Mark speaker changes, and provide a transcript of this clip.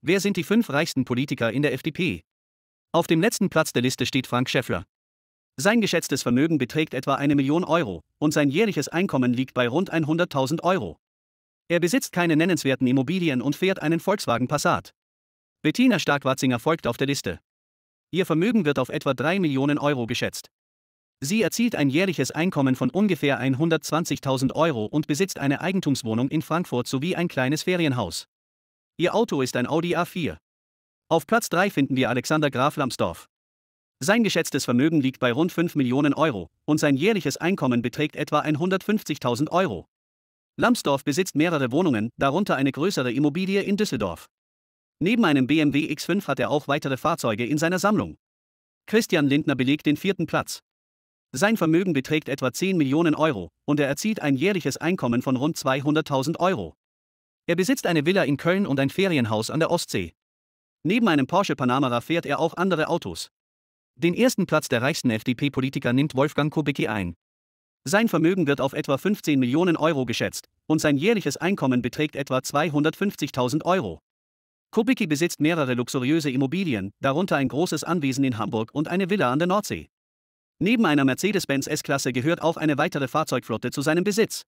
Speaker 1: Wer sind die fünf reichsten Politiker in der FDP? Auf dem letzten Platz der Liste steht Frank Schäffler. Sein geschätztes Vermögen beträgt etwa eine Million Euro und sein jährliches Einkommen liegt bei rund 100.000 Euro. Er besitzt keine nennenswerten Immobilien und fährt einen Volkswagen Passat. Bettina Starkwatzinger folgt auf der Liste. Ihr Vermögen wird auf etwa 3 Millionen Euro geschätzt. Sie erzielt ein jährliches Einkommen von ungefähr 120.000 Euro und besitzt eine Eigentumswohnung in Frankfurt sowie ein kleines Ferienhaus. Ihr Auto ist ein Audi A4. Auf Platz 3 finden wir Alexander Graf Lambsdorff. Sein geschätztes Vermögen liegt bei rund 5 Millionen Euro und sein jährliches Einkommen beträgt etwa 150.000 Euro. Lambsdorff besitzt mehrere Wohnungen, darunter eine größere Immobilie in Düsseldorf. Neben einem BMW X5 hat er auch weitere Fahrzeuge in seiner Sammlung. Christian Lindner belegt den vierten Platz. Sein Vermögen beträgt etwa 10 Millionen Euro und er erzielt ein jährliches Einkommen von rund 200.000 Euro. Er besitzt eine Villa in Köln und ein Ferienhaus an der Ostsee. Neben einem Porsche Panamera fährt er auch andere Autos. Den ersten Platz der reichsten FDP-Politiker nimmt Wolfgang Kubicki ein. Sein Vermögen wird auf etwa 15 Millionen Euro geschätzt und sein jährliches Einkommen beträgt etwa 250.000 Euro. Kubicki besitzt mehrere luxuriöse Immobilien, darunter ein großes Anwesen in Hamburg und eine Villa an der Nordsee. Neben einer Mercedes-Benz S-Klasse gehört auch eine weitere Fahrzeugflotte zu seinem Besitz.